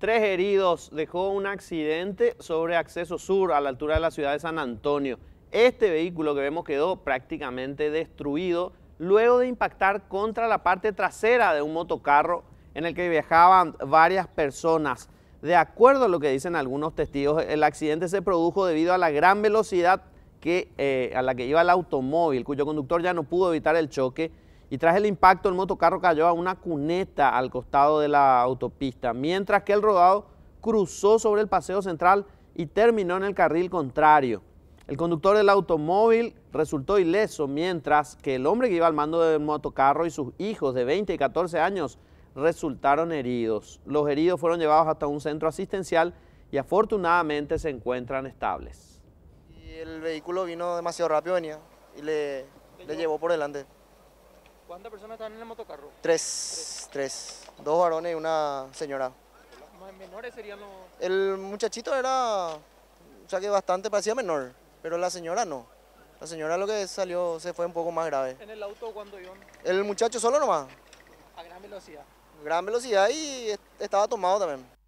Tres heridos dejó un accidente sobre acceso sur a la altura de la ciudad de San Antonio. Este vehículo que vemos quedó prácticamente destruido luego de impactar contra la parte trasera de un motocarro en el que viajaban varias personas. De acuerdo a lo que dicen algunos testigos, el accidente se produjo debido a la gran velocidad que, eh, a la que iba el automóvil, cuyo conductor ya no pudo evitar el choque y tras el impacto el motocarro cayó a una cuneta al costado de la autopista, mientras que el rodado cruzó sobre el paseo central y terminó en el carril contrario. El conductor del automóvil resultó ileso, mientras que el hombre que iba al mando del motocarro y sus hijos de 20 y 14 años resultaron heridos. Los heridos fueron llevados hasta un centro asistencial y afortunadamente se encuentran estables. el vehículo vino demasiado rápido, venía, y le llevó por delante. ¿Cuántas personas estaban en el motocarro? Tres, tres. Dos varones y una señora. menores serían los...? El muchachito era, o sea que bastante parecía menor, pero la señora no. La señora lo que salió se fue un poco más grave. ¿En el auto cuando iban? El muchacho solo nomás. A gran velocidad. Gran velocidad y estaba tomado también.